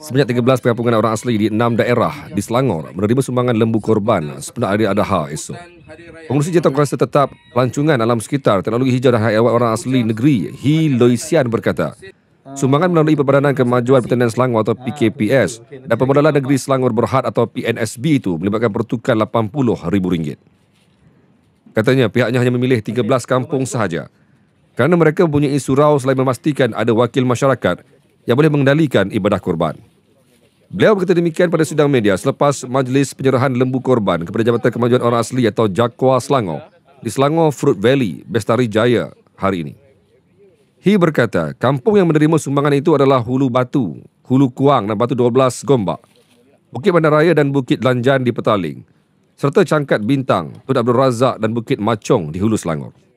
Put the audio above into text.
Sebanyak 13 perkampungan orang asli di enam daerah di Selangor menerima sumbangan lembu korban sempena hari adha esok. Pengurusi Jatuh Kuala Tetap Pelancongan Alam Sekitar Teknologi Hijau dan Hak Orang Asli Negeri Hi Loisian berkata, Sumbangan melalui Perbadanan Kemajuan Pertanian Selangor atau PKPS dan Pemodalan Negeri Selangor Berhad atau PNSB itu melibatkan pertukan rm ringgit. Katanya pihaknya hanya memilih 13 kampung sahaja kerana mereka mempunyai surau selain memastikan ada wakil masyarakat yang boleh mengendalikan ibadah kurban. Beliau berkata demikian pada sidang media selepas majlis penyerahan lembu korban kepada Jabatan Kemajuan Orang Asli atau Jakwa Selangor di Selangor Fruit Valley, Bestari Jaya hari ini. He berkata, kampung yang menerima sumbangan itu adalah Hulu Batu, Hulu Kuang dan Batu 12 Gombak, Bukit Bandaraya dan Bukit Lanjan di Petaling, serta Cangkat Bintang, Tun Abdul Razak dan Bukit Macong di Hulu Selangor.